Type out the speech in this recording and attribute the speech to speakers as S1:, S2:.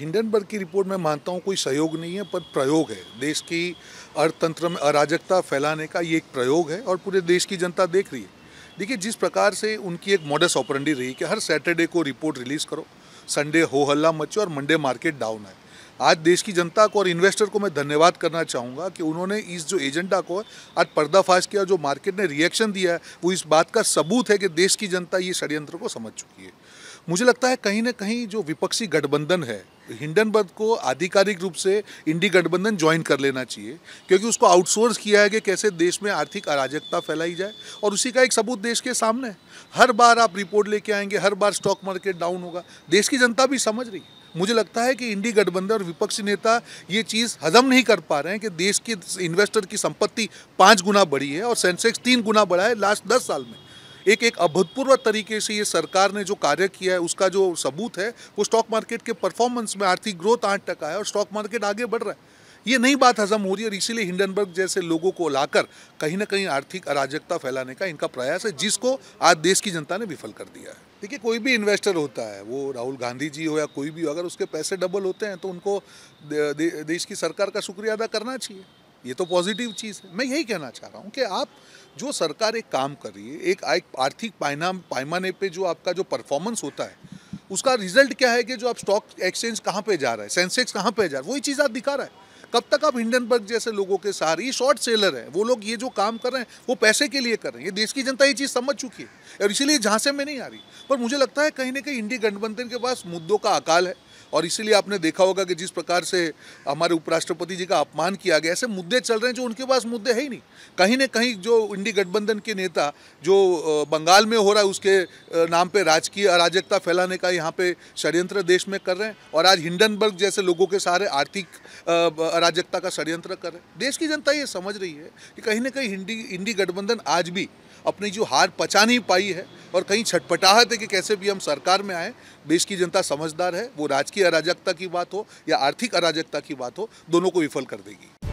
S1: Hindenburg की report मैं मानता हूँ कोई सहयोग नहीं है पर प्रयोग है देश की अर्थतंत्र में अराजकता फैलाने का ये एक प्रयोग है और पूरे देश की जनता देख रही है देखिए जिस प्रकार से उनकी एक मॉडस ऑपरेंडी रही कि हर सैटरडे को रिपोर्ट रिलीज़ करो संडे हो हल्ला मचो और मंडे मार्केट डाउन है आज देश की जनता को और इन्वेस्टर को मैं धन्यवाद करना चाहूँगा कि उन्होंने इस जो एजेंडा को आज पर्दाफाश किया जो मार्केट ने रिएक्शन दिया है वो इस बात का सबूत है कि देश की जनता ये षड्यंत्र को समझ चुकी है मुझे लगता है कहीं ना कहीं जो विपक्षी गठबंधन है हिंडनबर्ग को आधिकारिक रूप से इंडी गठबंधन ज्वाइन कर लेना चाहिए क्योंकि उसको आउटसोर्स किया है कि कैसे देश में आर्थिक अराजकता फैलाई जाए और उसी का एक सबूत देश के सामने हर बार आप रिपोर्ट लेके आएंगे हर बार स्टॉक मार्केट डाउन होगा देश की जनता भी समझ रही है मुझे लगता है कि इंडी गठबंधन और विपक्षी नेता ये चीज़ हजम नहीं कर पा रहे हैं कि देश के इन्वेस्टर की संपत्ति पाँच गुना बढ़ी है और सेंसेक्स तीन गुना बढ़ा है लास्ट दस साल में एक एक अभूतपूर्व तरीके से ये सरकार ने जो कार्य किया है उसका जो सबूत है वो स्टॉक मार्केट के परफॉर्मेंस में आर्थिक ग्रोथ आठ टका है और स्टॉक मार्केट आगे बढ़ रहा है ये नई बात हजम हो रही है और इसीलिए हिंडनबर्ग जैसे लोगों को लाकर कहीं ना कहीं आर्थिक अराजकता फैलाने का इनका प्रयास है जिसको आज देश की जनता ने विफल कर दिया है देखिए कोई भी इन्वेस्टर होता है वो राहुल गांधी जी हो या कोई भी हो अगर उसके पैसे डबल होते हैं तो उनको दे, देश की सरकार का शुक्रिया अदा करना चाहिए ये तो पॉजिटिव चीज़ है मैं यही कहना चाह रहा हूँ कि आप जो सरकार एक काम कर रही है एक आर्थिक पायना पैमाने पर जो आपका जो परफॉर्मेंस होता है उसका रिजल्ट क्या है कि जो आप स्टॉक एक्सचेंज कहाँ पे जा रहा है सेंसेक्स कहाँ पे जा रहा है वही चीज़ आप दिखा रहा है कब तक आप हिंडनबर्ग जैसे लोगों के सहारे ये शॉर्ट सेलर है वो लोग ये जो काम कर रहे हैं वो पैसे के लिए कर रहे हैं ये देश की जनता ये चीज़ समझ चुकी है और इसीलिए झांसे में नहीं आ रही पर मुझे लगता है कहीं ना कहीं इंडिया गठबंधन के पास मुद्दों का अकाल है और इसीलिए आपने देखा होगा कि जिस प्रकार से हमारे उपराष्ट्रपति जी का अपमान किया गया ऐसे मुद्दे चल रहे हैं जो उनके पास मुद्दे है ही नहीं कहीं ना कहीं जो इंडी गठबंधन के नेता जो बंगाल में हो रहा है उसके नाम पर राजकीय अराजकता फैलाने का यहाँ पे षड्यंत्र देश में कर रहे हैं और आज हिंडनबर्ग जैसे लोगों के सारे आर्थिक अराजकता का षड्यंत्र कर रहे हैं देश की जनता ये समझ रही है कि कहीं ना कहीं इंडी गठबंधन आज भी अपनी जो हार पचा नहीं पाई है और कहीं छटपटाहट है कि कैसे भी हम सरकार में आए देश की जनता समझदार है वो राजकीय अराजकता की बात हो या आर्थिक अराजकता की बात हो दोनों को विफल कर देगी